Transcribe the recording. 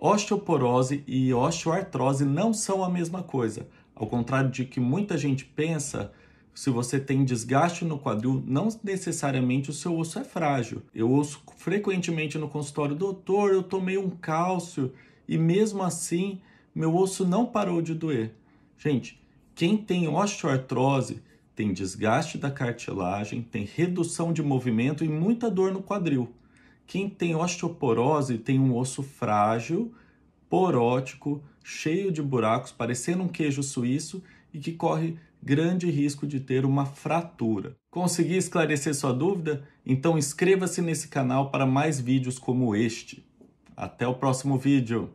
Osteoporose e osteoartrose não são a mesma coisa. Ao contrário de que muita gente pensa, se você tem desgaste no quadril, não necessariamente o seu osso é frágil. Eu ouço frequentemente no consultório, doutor, eu tomei um cálcio e mesmo assim meu osso não parou de doer. Gente, quem tem osteoartrose tem desgaste da cartilagem, tem redução de movimento e muita dor no quadril. Quem tem osteoporose tem um osso frágil, porótico, cheio de buracos, parecendo um queijo suíço e que corre grande risco de ter uma fratura. Consegui esclarecer sua dúvida? Então inscreva-se nesse canal para mais vídeos como este. Até o próximo vídeo!